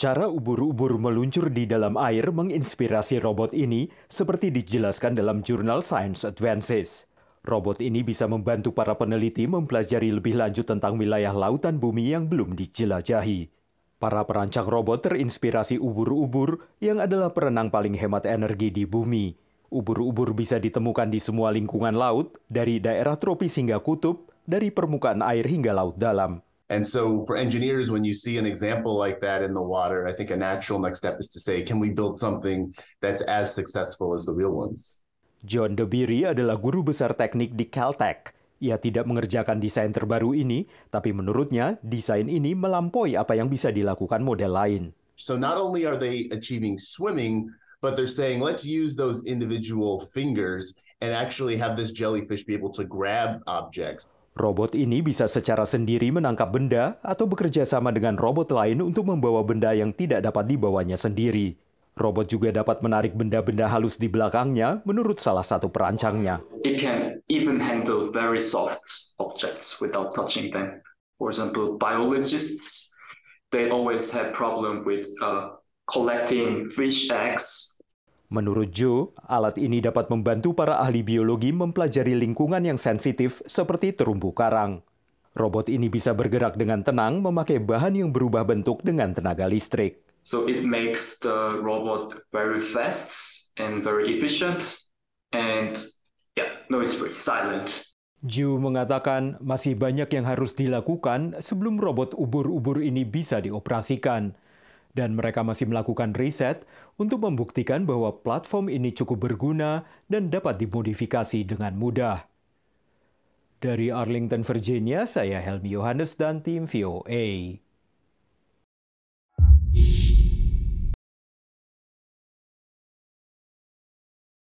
Cara ubur-ubur meluncur di dalam air menginspirasi robot ini seperti dijelaskan dalam jurnal Science Advances. Robot ini bisa membantu para peneliti mempelajari lebih lanjut tentang wilayah lautan bumi yang belum dijelajahi. Para perancang robot terinspirasi ubur-ubur yang adalah perenang paling hemat energi di bumi. Ubur-ubur bisa ditemukan di semua lingkungan laut, dari daerah tropis hingga kutub, dari permukaan air hingga laut dalam. And so for engineers, when you see an example like that in the water, I think a natural next step is to say, can we build something that's as successful as the real ones? John Dobiri adalah guru besar teknik di Caltech. Ia tidak mengerjakan desain terbaru ini, tapi menurutnya desain ini melampaui apa yang bisa dilakukan model lain. So not only are they achieving swimming, but they're saying let's use those individual fingers and actually have this jellyfish be able to grab objects. Robot ini bisa secara sendiri menangkap benda atau bekerja sama dengan robot lain untuk membawa benda yang tidak dapat dibawanya sendiri. Robot juga dapat menarik benda-benda halus di belakangnya menurut salah satu perancangnya. It can even handle very soft objects without touching them. For example, biologists, they always have problem with uh, collecting fish eggs Menurut Joe, alat ini dapat membantu para ahli biologi mempelajari lingkungan yang sensitif seperti terumbu karang. Robot ini bisa bergerak dengan tenang memakai bahan yang berubah bentuk dengan tenaga listrik. So it makes the robot very fast and very efficient and yeah, noise free, silent. Jiu mengatakan masih banyak yang harus dilakukan sebelum robot ubur-ubur ini bisa dioperasikan dan mereka masih melakukan riset untuk membuktikan bahwa platform ini cukup berguna dan dapat dimodifikasi dengan mudah. Dari Arlington, Virginia, saya Helmi Yohanes dan tim VOA.